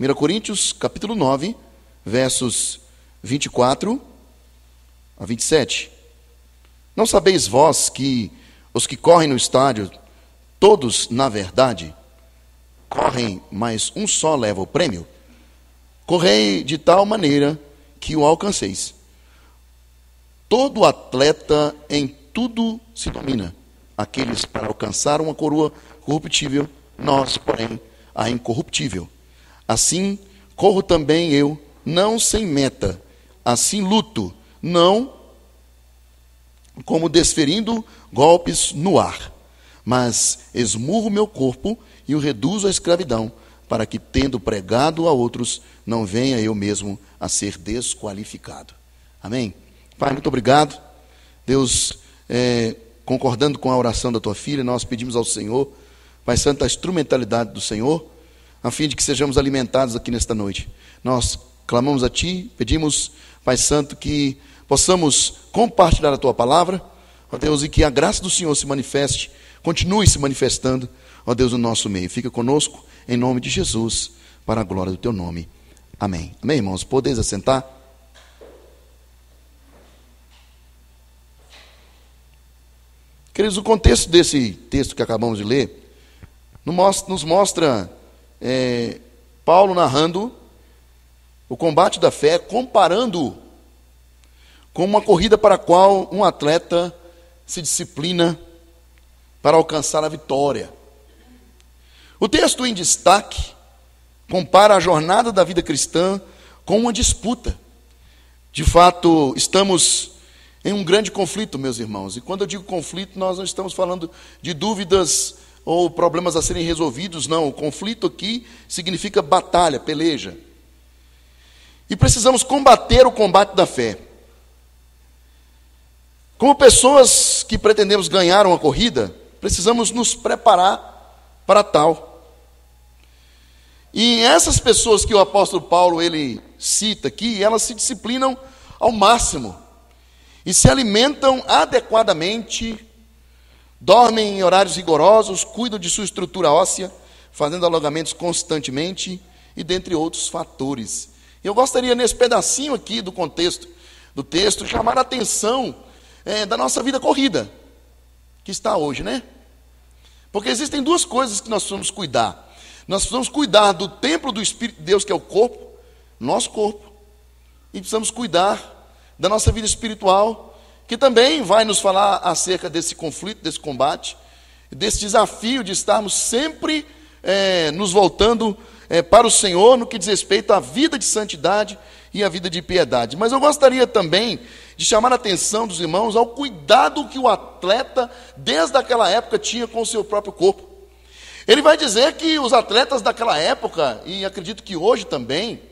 1 Coríntios, capítulo 9, versos 24 a 27. Não sabeis vós que os que correm no estádio, todos, na verdade, correm, mas um só leva o prêmio? Correi de tal maneira que o alcanceis. Todo atleta em tudo se domina. Aqueles para alcançar uma coroa corruptível, nós, porém, a incorruptível. Assim corro também eu, não sem meta, assim luto, não como desferindo golpes no ar, mas esmurro meu corpo e o reduzo à escravidão, para que, tendo pregado a outros, não venha eu mesmo a ser desqualificado. Amém? Pai, muito obrigado. Deus, é, concordando com a oração da tua filha, nós pedimos ao Senhor, Pai Santo, a instrumentalidade do Senhor a fim de que sejamos alimentados aqui nesta noite. Nós clamamos a Ti, pedimos, Pai Santo, que possamos compartilhar a Tua palavra, ó Deus, e que a graça do Senhor se manifeste, continue se manifestando, ó Deus, no nosso meio. Fica conosco, em nome de Jesus, para a glória do Teu nome. Amém. Amém, irmãos? Podeis assentar? Queridos, o contexto desse texto que acabamos de ler nos mostra é, Paulo narrando o combate da fé, comparando com uma corrida para a qual um atleta se disciplina para alcançar a vitória. O texto em destaque compara a jornada da vida cristã com uma disputa. De fato, estamos em um grande conflito, meus irmãos. E quando eu digo conflito, nós não estamos falando de dúvidas ou problemas a serem resolvidos, não. O conflito aqui significa batalha, peleja. E precisamos combater o combate da fé. Como pessoas que pretendemos ganhar uma corrida, precisamos nos preparar para tal. E essas pessoas que o apóstolo Paulo ele cita aqui, elas se disciplinam ao máximo e se alimentam adequadamente dormem em horários rigorosos, cuidam de sua estrutura óssea, fazendo alongamentos constantemente e dentre outros fatores. Eu gostaria, nesse pedacinho aqui do contexto do texto, chamar a atenção é, da nossa vida corrida, que está hoje, né? Porque existem duas coisas que nós precisamos cuidar. Nós precisamos cuidar do templo do Espírito de Deus, que é o corpo, nosso corpo, e precisamos cuidar da nossa vida espiritual, que também vai nos falar acerca desse conflito, desse combate, desse desafio de estarmos sempre é, nos voltando é, para o Senhor no que diz respeito à vida de santidade e à vida de piedade. Mas eu gostaria também de chamar a atenção dos irmãos ao cuidado que o atleta, desde aquela época, tinha com o seu próprio corpo. Ele vai dizer que os atletas daquela época, e acredito que hoje também,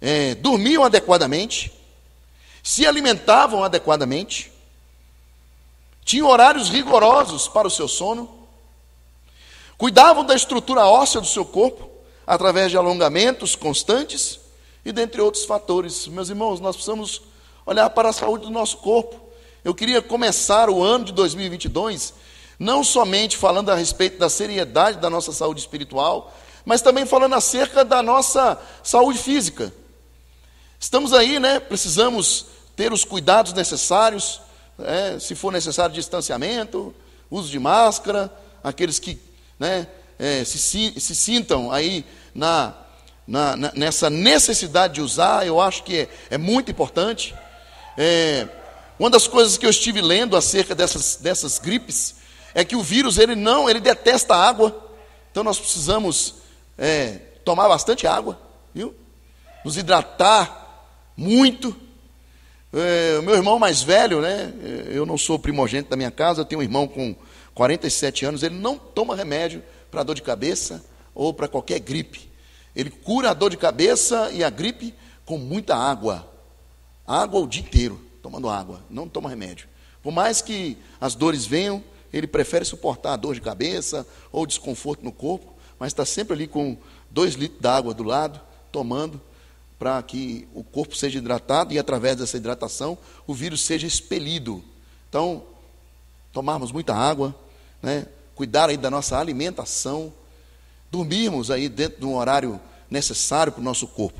é, dormiam adequadamente, se alimentavam adequadamente, tinham horários rigorosos para o seu sono, cuidavam da estrutura óssea do seu corpo, através de alongamentos constantes e dentre outros fatores. Meus irmãos, nós precisamos olhar para a saúde do nosso corpo. Eu queria começar o ano de 2022 não somente falando a respeito da seriedade da nossa saúde espiritual, mas também falando acerca da nossa saúde física. Estamos aí, né? Precisamos ter os cuidados necessários, né, se for necessário distanciamento, uso de máscara, aqueles que né, é, se, se, sintam aí na, na, nessa necessidade de usar, eu acho que é, é muito importante. É, uma das coisas que eu estive lendo acerca dessas, dessas gripes é que o vírus ele não, ele detesta água, então nós precisamos é, tomar bastante água, viu? Nos hidratar muito, é, o meu irmão mais velho, né? É, eu não sou primogênito da minha casa, eu tenho um irmão com 47 anos, ele não toma remédio para dor de cabeça ou para qualquer gripe. Ele cura a dor de cabeça e a gripe com muita água. Água o dia inteiro, tomando água, não toma remédio. Por mais que as dores venham, ele prefere suportar a dor de cabeça ou desconforto no corpo, mas está sempre ali com dois litros d'água do lado, tomando para que o corpo seja hidratado e, através dessa hidratação, o vírus seja expelido. Então, tomarmos muita água, né? cuidar aí da nossa alimentação, dormirmos aí dentro de um horário necessário para o nosso corpo.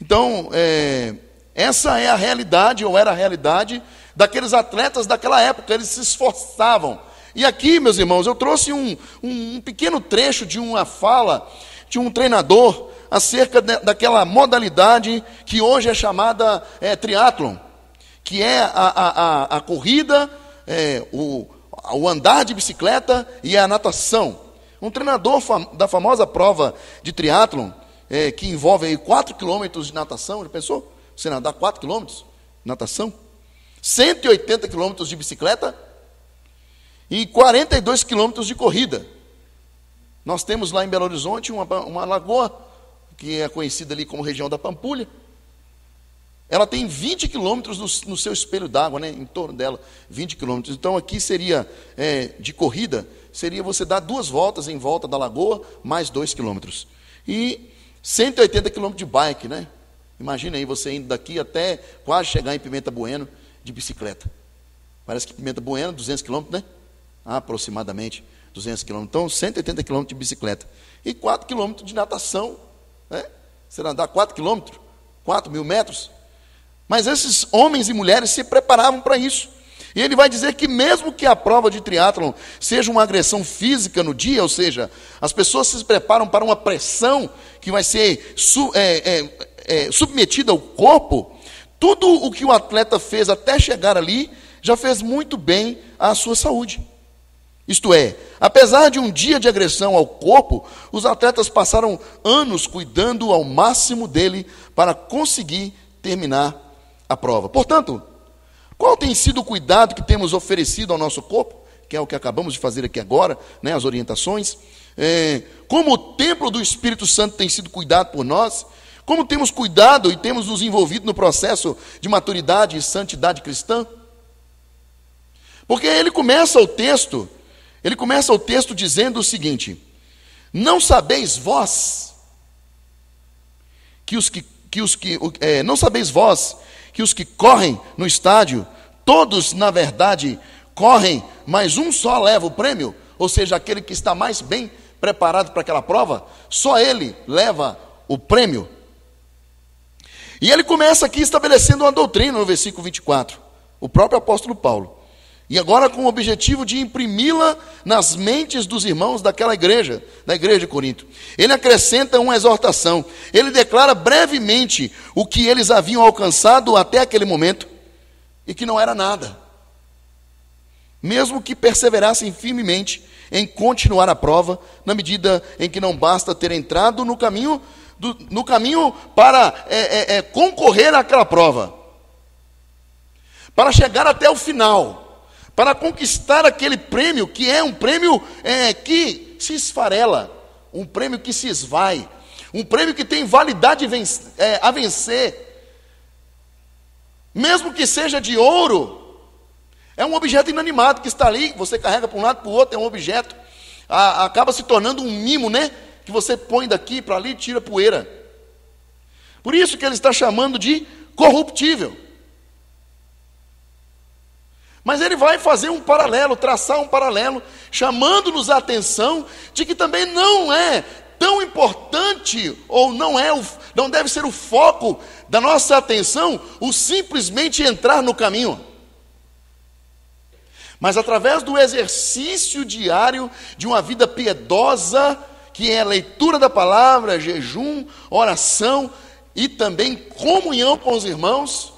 Então, é, essa é a realidade, ou era a realidade, daqueles atletas daquela época, eles se esforçavam. E aqui, meus irmãos, eu trouxe um, um, um pequeno trecho de uma fala de um treinador acerca daquela modalidade que hoje é chamada é, triatlon, que é a, a, a, a corrida, é, o, o andar de bicicleta e a natação. Um treinador fam da famosa prova de triatlon, é, que envolve aí 4 quilômetros de natação, já pensou? Você nadar 4 quilômetros? Natação? 180 quilômetros de bicicleta e 42 quilômetros de corrida. Nós temos lá em Belo Horizonte uma, uma lagoa que é conhecida ali como região da Pampulha, ela tem 20 quilômetros no, no, seu espelho d'água, né, em torno dela, 20 quilômetros. Então aqui seria, é, de corrida, seria você dar duas voltas em volta da lagoa, mais 2 quilômetros. E 180 quilômetros de bike, né? Imagina aí você indo daqui até quase chegar em Pimenta Bueno de bicicleta. Parece que Pimenta Bueno, 200 quilômetros, né? Aproximadamente 200 quilômetros. Então, 180 quilômetros de bicicleta. E 4 quilômetros de natação né? Você andar 4 quilômetros, 4 mil metros. Mas esses homens e mulheres se preparavam para isso. E ele vai dizer que mesmo que a prova de triatlon seja uma agressão física no dia, ou seja, as pessoas se preparam para uma pressão que vai ser su é, é, é, submetida ao corpo, tudo o que o atleta fez até chegar ali já fez muito bem à sua saúde. Isto é, apesar de um dia de agressão ao corpo, os atletas passaram anos cuidando ao máximo dele para conseguir terminar a prova. Portanto, qual tem sido o cuidado que temos oferecido ao nosso corpo, que é o que acabamos de fazer aqui agora, né, as orientações? É, como o templo do Espírito Santo tem sido cuidado por nós? Como temos cuidado e temos nos envolvido no processo de maturidade e santidade cristã? Porque ele começa o texto ele começa o texto dizendo o seguinte: Não sabeis vós que os que, que, os que é, não sabeis vós que os que correm no estádio, todos na verdade correm, mas um só leva o prêmio, ou seja, aquele que está mais bem preparado para aquela prova, só ele leva o prêmio. E ele começa aqui estabelecendo uma doutrina no versículo 24, o próprio apóstolo Paulo. E agora com o objetivo de imprimi-la nas mentes dos irmãos daquela igreja, da igreja de Corinto. Ele acrescenta uma exortação. Ele declara brevemente o que eles haviam alcançado até aquele momento e que não era nada. Mesmo que perseverassem firmemente em continuar a prova, na medida em que não basta ter entrado no caminho, do, no caminho para é, é, é, concorrer àquela prova, para chegar até o final para conquistar aquele prêmio que é um prêmio é, que se esfarela, um prêmio que se esvai, um prêmio que tem validade é, a vencer. Mesmo que seja de ouro, é um objeto inanimado que está ali, você carrega para um lado para o outro, é um objeto. A, acaba se tornando um mimo, né? Que você põe daqui para ali e tira poeira. Por isso que ele está chamando de corruptível. Mas ele vai fazer um paralelo, traçar um paralelo, chamando-nos a atenção de que também não é tão importante ou não é o, não deve ser o foco da nossa atenção o simplesmente entrar no caminho. Mas através do exercício diário de uma vida piedosa, que é a leitura da palavra, jejum, oração e também comunhão com os irmãos,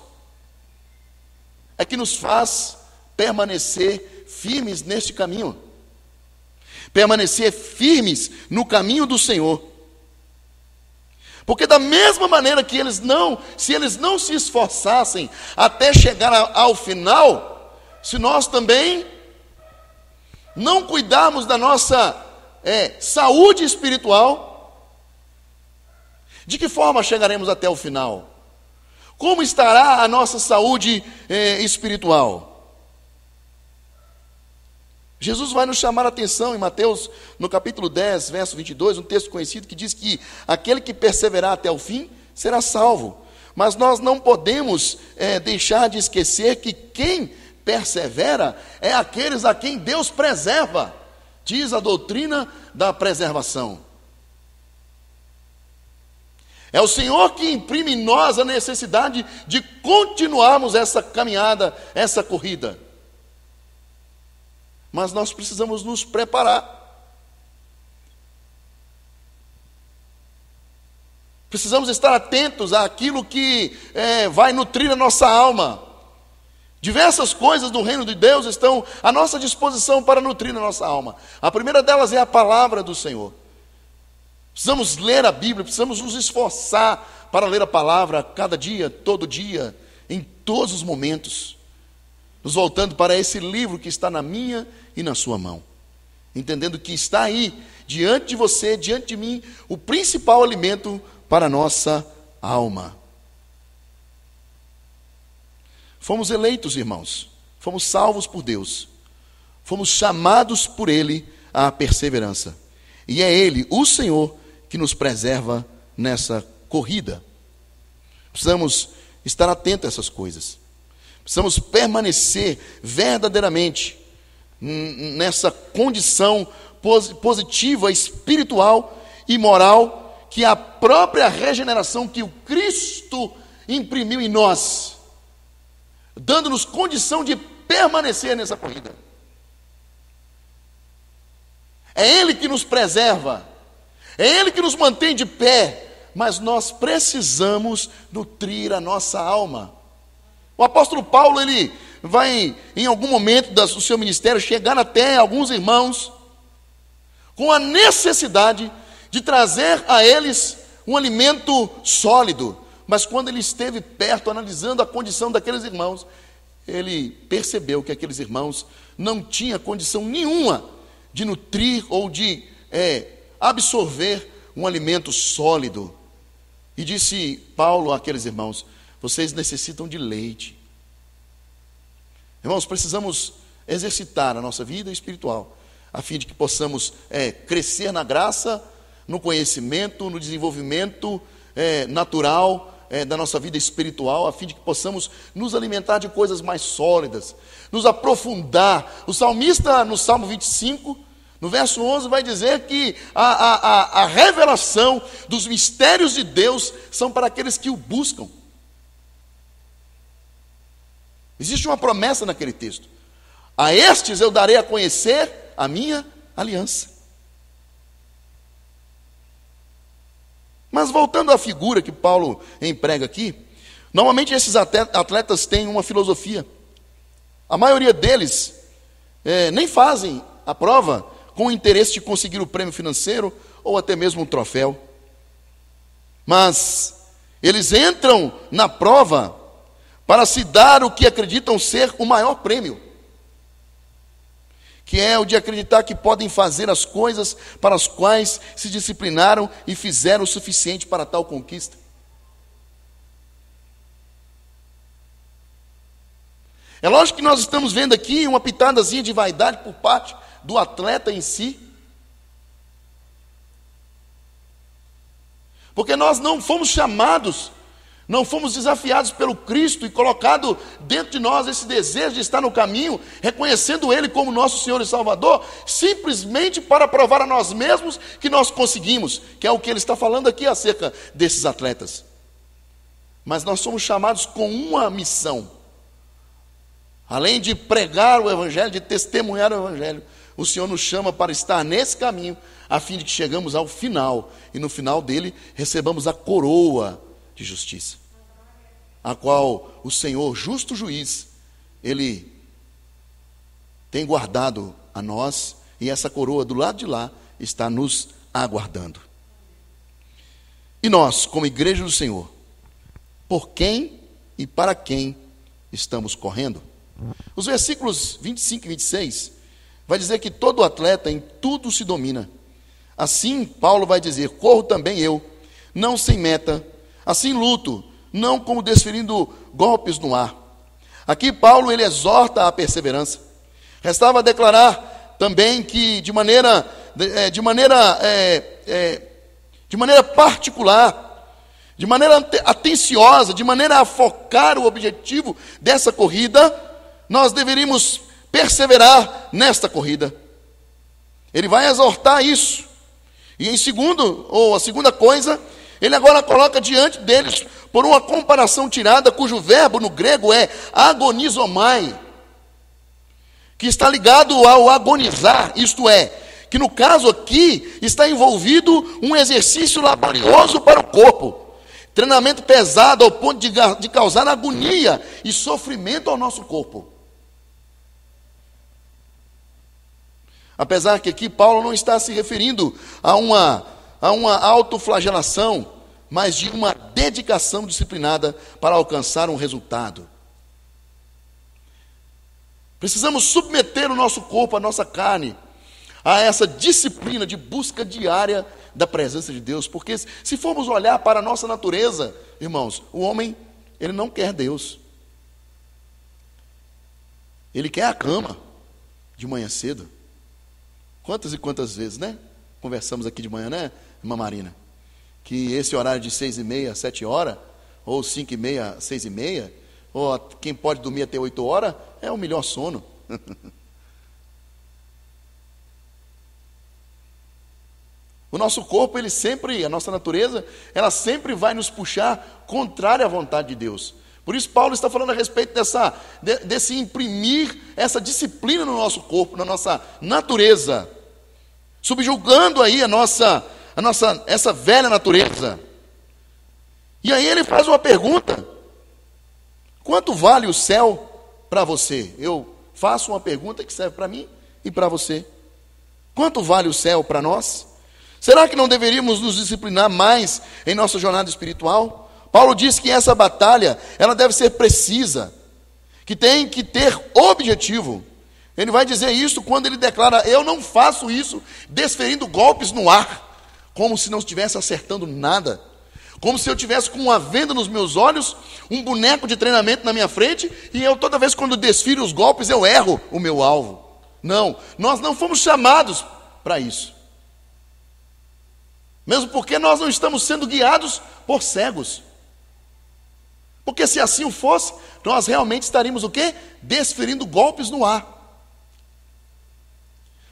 é que nos faz permanecer firmes neste caminho. Permanecer firmes no caminho do Senhor. Porque da mesma maneira que eles não, se eles não se esforçassem até chegar ao final, se nós também não cuidarmos da nossa é, saúde espiritual, de que forma chegaremos até o final? Como estará a nossa saúde é, espiritual? Jesus vai nos chamar a atenção em Mateus, no capítulo 10, verso 22, um texto conhecido que diz que aquele que perseverar até o fim será salvo. Mas nós não podemos é, deixar de esquecer que quem persevera é aqueles a quem Deus preserva, diz a doutrina da preservação. É o Senhor que imprime em nós a necessidade de continuarmos essa caminhada, essa corrida. Mas nós precisamos nos preparar. Precisamos estar atentos àquilo que é, vai nutrir a nossa alma. Diversas coisas do reino de Deus estão à nossa disposição para nutrir a nossa alma. A primeira delas é a palavra do Senhor. Precisamos ler a Bíblia, precisamos nos esforçar para ler a palavra cada dia, todo dia, em todos os momentos nos voltando para esse livro que está na minha e na sua mão, entendendo que está aí, diante de você, diante de mim, o principal alimento para a nossa alma. Fomos eleitos, irmãos, fomos salvos por Deus, fomos chamados por Ele à perseverança, e é Ele, o Senhor, que nos preserva nessa corrida. Precisamos estar atentos a essas coisas. Precisamos permanecer verdadeiramente nessa condição positiva, espiritual e moral que a própria regeneração que o Cristo imprimiu em nós, dando-nos condição de permanecer nessa corrida. É Ele que nos preserva, é Ele que nos mantém de pé, mas nós precisamos nutrir a nossa alma o apóstolo Paulo, ele vai, em algum momento do seu ministério, chegar até alguns irmãos com a necessidade de trazer a eles um alimento sólido. Mas quando ele esteve perto, analisando a condição daqueles irmãos, ele percebeu que aqueles irmãos não tinham condição nenhuma de nutrir ou de é, absorver um alimento sólido. E disse Paulo àqueles irmãos: vocês necessitam de leite. Irmãos, precisamos exercitar a nossa vida espiritual, a fim de que possamos é, crescer na graça, no conhecimento, no desenvolvimento é, natural é, da nossa vida espiritual, a fim de que possamos nos alimentar de coisas mais sólidas, nos aprofundar. O salmista, no Salmo 25, no verso 11, vai dizer que a, a, a revelação dos mistérios de Deus são para aqueles que o buscam. Existe uma promessa naquele texto. A estes eu darei a conhecer a minha aliança. Mas voltando à figura que Paulo emprega aqui, normalmente esses atletas têm uma filosofia. A maioria deles é, nem fazem a prova com o interesse de conseguir o prêmio financeiro ou até mesmo um troféu. Mas eles entram na prova para se dar o que acreditam ser o maior prêmio, que é o de acreditar que podem fazer as coisas para as quais se disciplinaram e fizeram o suficiente para tal conquista. É lógico que nós estamos vendo aqui uma pitadazinha de vaidade por parte do atleta em si. Porque nós não fomos chamados não fomos desafiados pelo Cristo e colocado dentro de nós esse desejo de estar no caminho, reconhecendo Ele como nosso Senhor e Salvador, simplesmente para provar a nós mesmos que nós conseguimos, que é o que Ele está falando aqui acerca desses atletas. Mas nós somos chamados com uma missão. Além de pregar o Evangelho, de testemunhar o Evangelho, o Senhor nos chama para estar nesse caminho, a fim de que chegamos ao final, e no final dele recebamos a coroa de justiça, a qual o Senhor, justo juiz, ele tem guardado a nós e essa coroa do lado de lá está nos aguardando. E nós, como igreja do Senhor, por quem e para quem estamos correndo? Os versículos 25 e 26 vai dizer que todo atleta em tudo se domina. Assim, Paulo vai dizer: corro também eu, não sem meta, Assim luto, não como desferindo golpes no ar. Aqui Paulo ele exorta a perseverança. Restava declarar também que de maneira, de é, maneira, é, é, de maneira particular, de maneira atenciosa, de maneira a focar o objetivo dessa corrida, nós deveríamos perseverar nesta corrida. Ele vai exortar isso. E em segundo, ou a segunda coisa, ele agora coloca diante deles, por uma comparação tirada, cujo verbo no grego é agonizomai, que está ligado ao agonizar, isto é, que no caso aqui está envolvido um exercício laborioso para o corpo, treinamento pesado ao ponto de, de causar agonia e sofrimento ao nosso corpo. Apesar que aqui Paulo não está se referindo a uma a uma autoflagelação, mas de uma dedicação disciplinada para alcançar um resultado. Precisamos submeter o nosso corpo, a nossa carne, a essa disciplina de busca diária da presença de Deus, porque se formos olhar para a nossa natureza, irmãos, o homem, ele não quer Deus. Ele quer a cama de manhã cedo. Quantas e quantas vezes, né? Conversamos aqui de manhã, né? irmã Marina, que esse horário de seis e meia, sete horas, ou cinco e meia, seis e meia, ou quem pode dormir até oito horas, é o melhor sono. o nosso corpo, ele sempre, a nossa natureza, ela sempre vai nos puxar contrária à vontade de Deus. Por isso, Paulo está falando a respeito dessa, desse imprimir essa disciplina no nosso corpo, na nossa natureza, subjugando aí a nossa a nossa, essa velha natureza. E aí ele faz uma pergunta: quanto vale o céu para você? Eu faço uma pergunta que serve para mim e para você. Quanto vale o céu para nós? Será que não deveríamos nos disciplinar mais em nossa jornada espiritual? Paulo diz que essa batalha, ela deve ser precisa, que tem que ter objetivo. Ele vai dizer isso quando ele declara: "Eu não faço isso desferindo golpes no ar" como se não estivesse acertando nada, como se eu tivesse com uma venda nos meus olhos, um boneco de treinamento na minha frente, e eu toda vez quando desfiro os golpes eu erro o meu alvo. Não, nós não fomos chamados para isso. Mesmo porque nós não estamos sendo guiados por cegos. Porque se assim o fosse, nós realmente estaríamos o quê? Desferindo golpes no ar.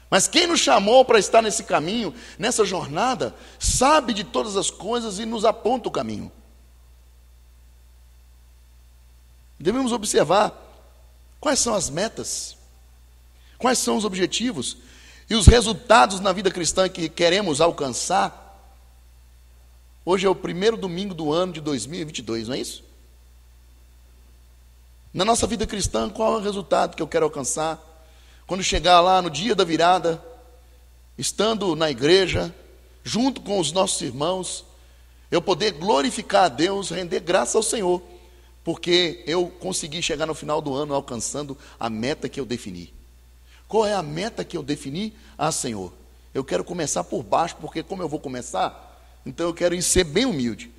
Mas quem nos chamou para estar nesse caminho, nessa jornada, sabe de todas as coisas e nos aponta o caminho. Devemos observar quais são as metas, quais são os objetivos e os resultados na vida cristã que queremos alcançar. Hoje é o primeiro domingo do ano de 2022, não é isso? Na nossa vida cristã, qual é o resultado que eu quero alcançar? Quando chegar lá no dia da virada, estando na igreja, junto com os nossos irmãos, eu poder glorificar a Deus, render graça ao Senhor, porque eu consegui chegar no final do ano alcançando a meta que eu defini. Qual é a meta que eu defini? Ah, Senhor, eu quero começar por baixo, porque como eu vou começar, então eu quero ser bem humilde.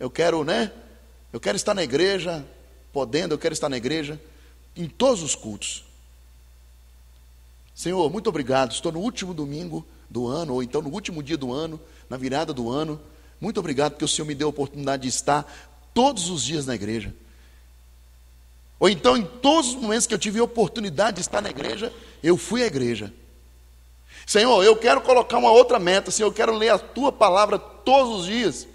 Eu quero, né? Eu quero estar na igreja, podendo, eu quero estar na igreja, em todos os cultos. Senhor, muito obrigado. Estou no último domingo do ano, ou então no último dia do ano, na virada do ano. Muito obrigado porque o Senhor me deu a oportunidade de estar todos os dias na igreja. Ou então, em todos os momentos que eu tive a oportunidade de estar na igreja, eu fui à igreja. Senhor, eu quero colocar uma outra meta. Senhor, eu quero ler a tua palavra todos os dias.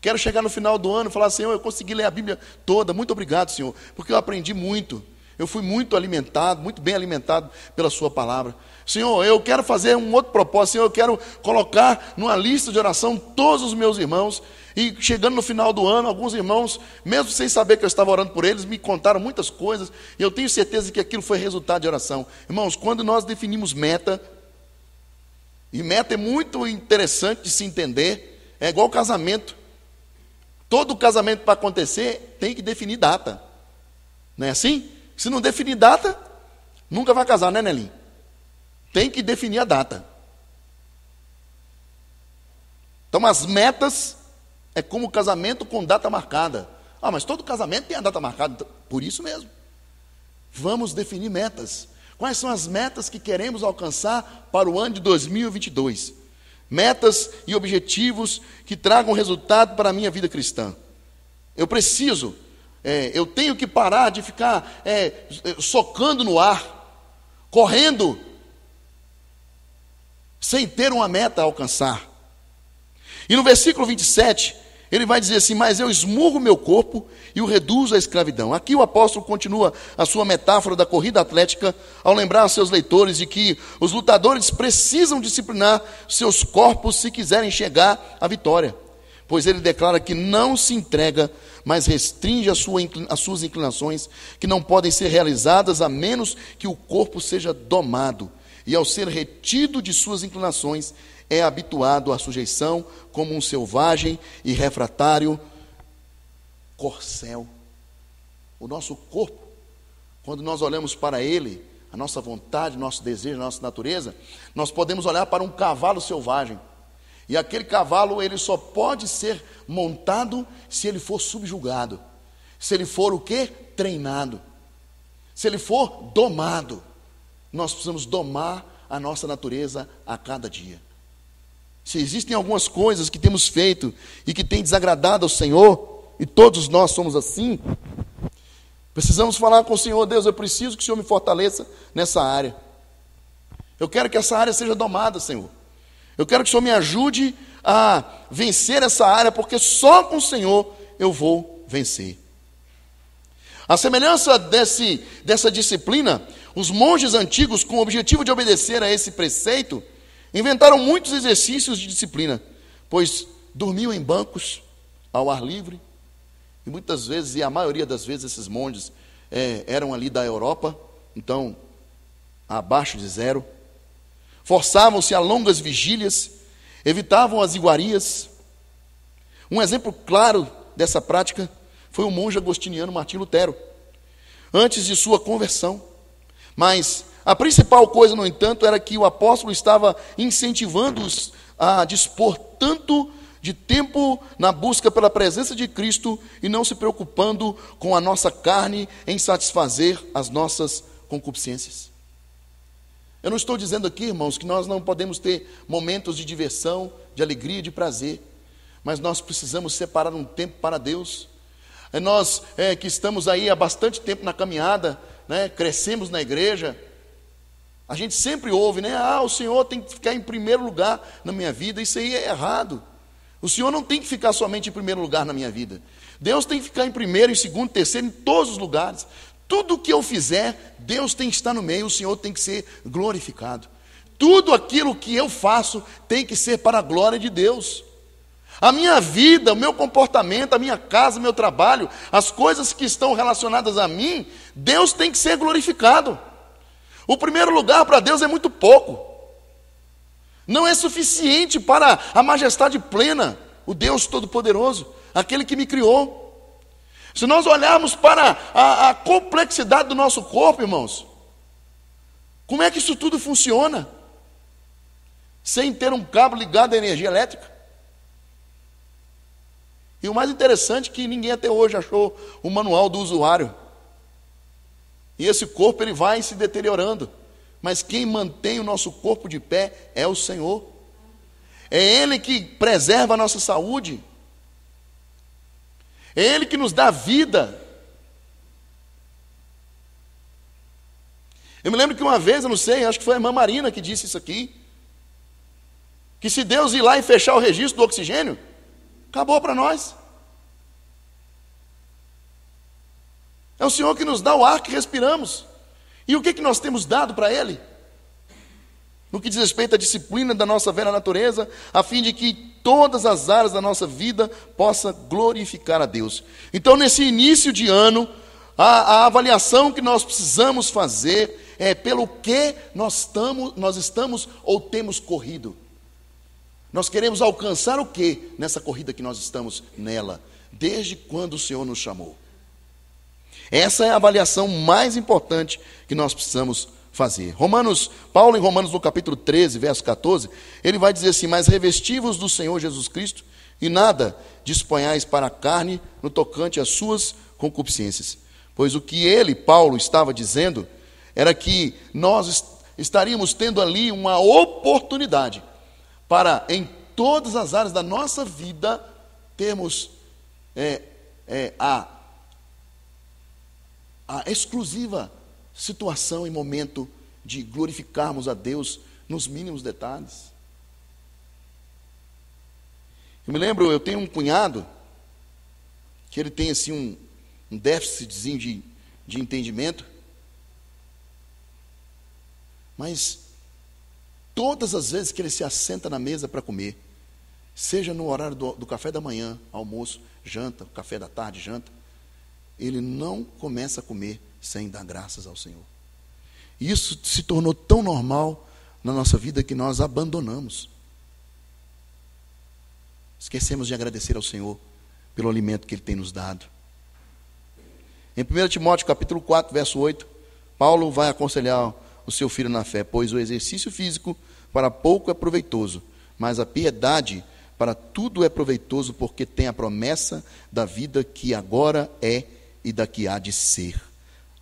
Quero chegar no final do ano e falar: Senhor, eu consegui ler a Bíblia toda. Muito obrigado, Senhor, porque eu aprendi muito. Eu fui muito alimentado, muito bem alimentado pela Sua palavra. Senhor, eu quero fazer um outro propósito. Senhor, eu quero colocar numa lista de oração todos os meus irmãos. E chegando no final do ano, alguns irmãos, mesmo sem saber que eu estava orando por eles, me contaram muitas coisas. E eu tenho certeza que aquilo foi resultado de oração. Irmãos, quando nós definimos meta, e meta é muito interessante de se entender, é igual casamento. Todo casamento para acontecer tem que definir data. Não é assim? Se não definir data, nunca vai casar, né, Nelim? Tem que definir a data. Então, as metas é como casamento com data marcada. Ah, mas todo casamento tem a data marcada, então, por isso mesmo. Vamos definir metas. Quais são as metas que queremos alcançar para o ano de 2022? Metas e objetivos que tragam resultado para a minha vida cristã. Eu preciso é, eu tenho que parar de ficar é, é, socando no ar, correndo, sem ter uma meta a alcançar. E no versículo 27, ele vai dizer assim: Mas eu esmurro meu corpo e o reduzo à escravidão. Aqui o apóstolo continua a sua metáfora da corrida atlética, ao lembrar aos seus leitores de que os lutadores precisam disciplinar seus corpos se quiserem chegar à vitória pois ele declara que não se entrega, mas restringe a sua, as suas inclinações, que não podem ser realizadas a menos que o corpo seja domado, e ao ser retido de suas inclinações, é habituado à sujeição como um selvagem e refratário corcel. O nosso corpo, quando nós olhamos para ele, a nossa vontade, nosso desejo, nossa natureza, nós podemos olhar para um cavalo selvagem e aquele cavalo, ele só pode ser montado se ele for subjugado. Se ele for o quê? Treinado. Se ele for domado. Nós precisamos domar a nossa natureza a cada dia. Se existem algumas coisas que temos feito e que tem desagradado ao Senhor, e todos nós somos assim, precisamos falar com o Senhor, Deus, eu preciso que o Senhor me fortaleça nessa área. Eu quero que essa área seja domada, Senhor. Eu quero que o Senhor me ajude a vencer essa área, porque só com o Senhor eu vou vencer. A semelhança desse, dessa disciplina, os monges antigos, com o objetivo de obedecer a esse preceito, inventaram muitos exercícios de disciplina, pois dormiam em bancos ao ar livre, e muitas vezes, e a maioria das vezes, esses monges é, eram ali da Europa, então abaixo de zero, forçavam-se a longas vigílias, evitavam as iguarias. Um exemplo claro dessa prática foi o monge agostiniano Martim Lutero, antes de sua conversão. Mas a principal coisa, no entanto, era que o apóstolo estava incentivando-os a dispor tanto de tempo na busca pela presença de Cristo e não se preocupando com a nossa carne em satisfazer as nossas concupiscências. Eu não estou dizendo aqui, irmãos, que nós não podemos ter momentos de diversão, de alegria, de prazer, mas nós precisamos separar um tempo para Deus. É nós é, que estamos aí há bastante tempo na caminhada, né, crescemos na igreja, a gente sempre ouve, né? Ah, o Senhor tem que ficar em primeiro lugar na minha vida. Isso aí é errado. O Senhor não tem que ficar somente em primeiro lugar na minha vida. Deus tem que ficar em primeiro, em segundo, terceiro, em todos os lugares. Tudo o que eu fizer, Deus tem que estar no meio, o Senhor tem que ser glorificado. Tudo aquilo que eu faço tem que ser para a glória de Deus. A minha vida, o meu comportamento, a minha casa, o meu trabalho, as coisas que estão relacionadas a mim, Deus tem que ser glorificado. O primeiro lugar para Deus é muito pouco. Não é suficiente para a majestade plena, o Deus Todo-Poderoso, aquele que me criou. Se nós olharmos para a, a complexidade do nosso corpo, irmãos, como é que isso tudo funciona? Sem ter um cabo ligado à energia elétrica? E o mais interessante é que ninguém até hoje achou o manual do usuário. E esse corpo ele vai se deteriorando. Mas quem mantém o nosso corpo de pé é o Senhor. É Ele que preserva a nossa saúde. É Ele que nos dá vida. Eu me lembro que uma vez, eu não sei, acho que foi a irmã Marina que disse isso aqui. Que se Deus ir lá e fechar o registro do oxigênio, acabou para nós. É o Senhor que nos dá o ar que respiramos. E o que, que nós temos dado para Ele? no que diz respeito à disciplina da nossa velha natureza, a fim de que todas as áreas da nossa vida possa glorificar a Deus. Então, nesse início de ano, a, a avaliação que nós precisamos fazer é pelo que nós estamos, nós estamos ou temos corrido. Nós queremos alcançar o que nessa corrida que nós estamos nela, desde quando o Senhor nos chamou. Essa é a avaliação mais importante que nós precisamos fazer. Romanos, Paulo em Romanos no capítulo 13, verso 14, ele vai dizer assim: "Mas revestivos do Senhor Jesus Cristo e nada disponhais para a carne no tocante às suas concupiscências". Pois o que ele, Paulo, estava dizendo era que nós estaríamos tendo ali uma oportunidade para em todas as áreas da nossa vida termos é, é, a, a exclusiva situação e momento de glorificarmos a Deus nos mínimos detalhes. Eu me lembro, eu tenho um cunhado que ele tem assim um, um de, de entendimento, mas todas as vezes que ele se assenta na mesa para comer, seja no horário do, do, café da manhã, almoço, janta, café da tarde, janta, ele não começa a comer sem dar graças ao Senhor. E isso se tornou tão normal na nossa vida que nós abandonamos. Esquecemos de agradecer ao Senhor pelo alimento que Ele tem nos dado. Em 1 Timóteo capítulo 4, verso 8, Paulo vai aconselhar o seu filho na fé, pois o exercício físico para pouco é proveitoso, mas a piedade para tudo é proveitoso, porque tem a promessa da vida que agora é e da que há de ser.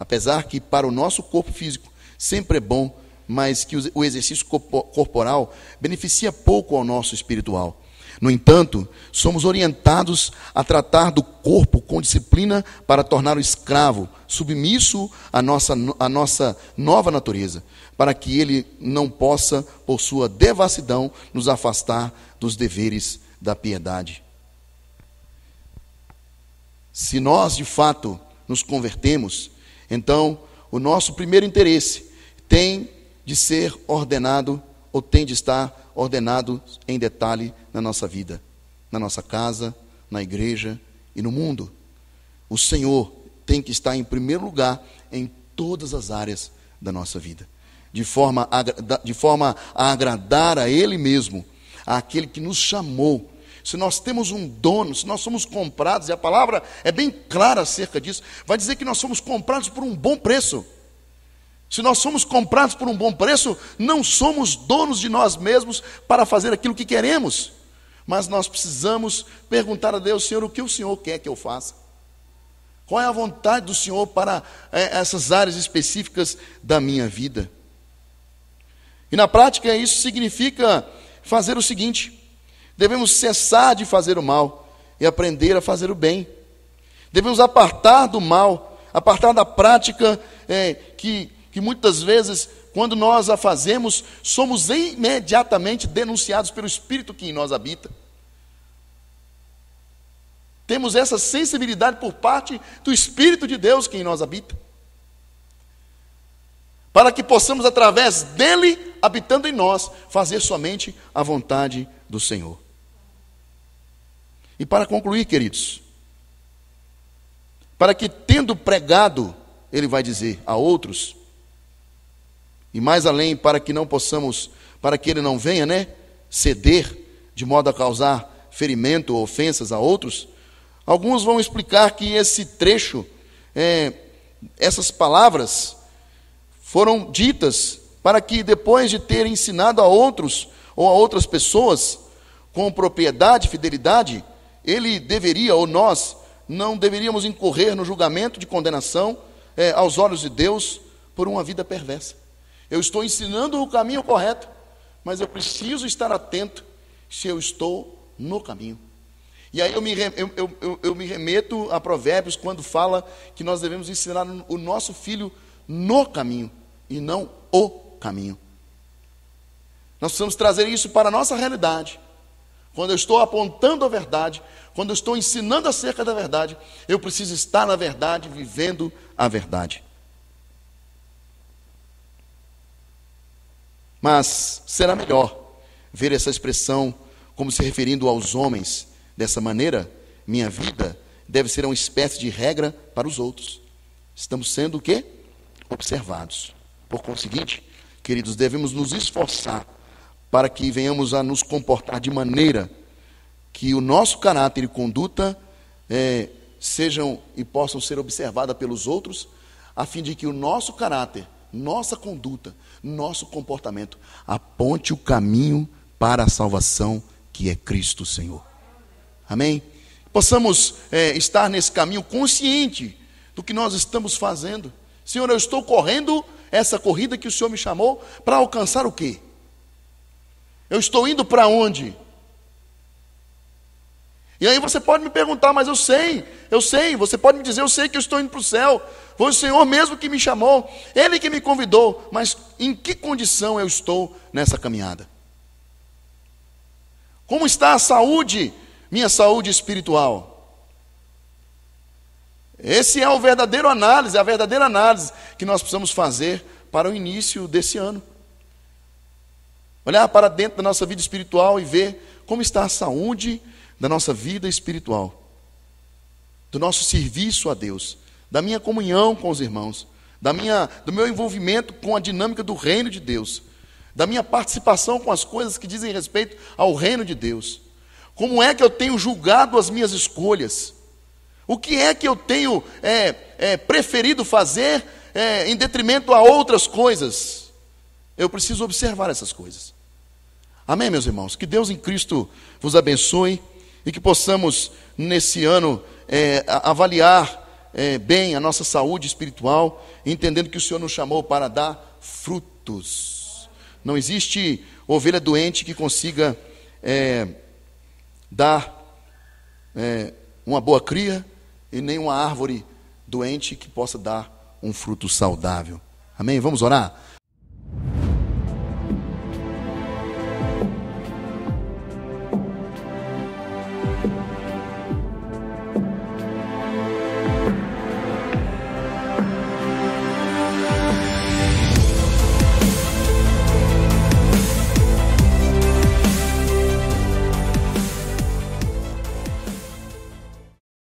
Apesar que para o nosso corpo físico sempre é bom, mas que o exercício corporal beneficia pouco ao nosso espiritual. No entanto, somos orientados a tratar do corpo com disciplina para tornar o escravo submisso à nossa, à nossa nova natureza, para que ele não possa, por sua devassidão, nos afastar dos deveres da piedade. Se nós, de fato, nos convertemos, então, o nosso primeiro interesse tem de ser ordenado ou tem de estar ordenado em detalhe na nossa vida, na nossa casa, na igreja e no mundo. O Senhor tem que estar em primeiro lugar em todas as áreas da nossa vida, de forma a, de forma a agradar a Ele mesmo, àquele que nos chamou se nós temos um dono, se nós somos comprados, e a palavra é bem clara acerca disso, vai dizer que nós somos comprados por um bom preço. Se nós somos comprados por um bom preço, não somos donos de nós mesmos para fazer aquilo que queremos, mas nós precisamos perguntar a Deus, Senhor, o que o Senhor quer que eu faça? Qual é a vontade do Senhor para é, essas áreas específicas da minha vida? E na prática, isso significa fazer o seguinte: Devemos cessar de fazer o mal e aprender a fazer o bem. Devemos apartar do mal, apartar da prática é, que, que muitas vezes, quando nós a fazemos, somos imediatamente denunciados pelo Espírito que em nós habita. Temos essa sensibilidade por parte do Espírito de Deus que em nós habita para que possamos, através dele, habitando em nós, fazer somente a vontade do Senhor. E para concluir, queridos, para que, tendo pregado, ele vai dizer a outros, e mais além, para que não possamos, para que ele não venha, né, ceder, de modo a causar ferimento ou ofensas a outros, alguns vão explicar que esse trecho, é, essas palavras, foram ditas para que, depois de ter ensinado a outros ou a outras pessoas com propriedade fidelidade, ele deveria, ou nós, não deveríamos incorrer no julgamento de condenação é, aos olhos de Deus por uma vida perversa. Eu estou ensinando o caminho correto, mas eu preciso estar atento se eu estou no caminho. E aí eu me, eu, eu, eu me remeto a Provérbios quando fala que nós devemos ensinar o nosso filho no caminho e não o caminho. Nós precisamos trazer isso para a nossa realidade. Quando eu estou apontando a verdade, quando eu estou ensinando acerca da verdade, eu preciso estar na verdade, vivendo a verdade. Mas será melhor ver essa expressão como se referindo aos homens dessa maneira? Minha vida deve ser uma espécie de regra para os outros. Estamos sendo o quê? Observados. Por conseguinte, queridos, devemos nos esforçar para que venhamos a nos comportar de maneira que o nosso caráter e conduta é, sejam e possam ser observadas pelos outros, a fim de que o nosso caráter, nossa conduta, nosso comportamento aponte o caminho para a salvação que é Cristo Senhor. Amém? Possamos é, estar nesse caminho consciente do que nós estamos fazendo. Senhor, eu estou correndo essa corrida que o Senhor me chamou para alcançar o quê? Eu estou indo para onde? E aí você pode me perguntar, mas eu sei, eu sei, você pode me dizer, eu sei que eu estou indo para o céu. Foi o Senhor mesmo que me chamou, Ele que me convidou, mas em que condição eu estou nessa caminhada? Como está a saúde, minha saúde espiritual? Esse é o verdadeiro análise, a verdadeira análise que nós precisamos fazer para o início desse ano. Olhar para dentro da nossa vida espiritual e ver como está a saúde da nossa vida espiritual, do nosso serviço a Deus, da minha comunhão com os irmãos, da minha, do meu envolvimento com a dinâmica do reino de Deus, da minha participação com as coisas que dizem respeito ao reino de Deus. Como é que eu tenho julgado as minhas escolhas? O que é que eu tenho é, é, preferido fazer é, em detrimento a outras coisas? Eu preciso observar essas coisas. Amém, meus irmãos? Que Deus em Cristo vos abençoe e que possamos, nesse ano, é, avaliar é, bem a nossa saúde espiritual, entendendo que o Senhor nos chamou para dar frutos. Não existe ovelha doente que consiga é, dar é, uma boa cria, e nenhuma árvore doente que possa dar um fruto saudável. Amém? Vamos orar?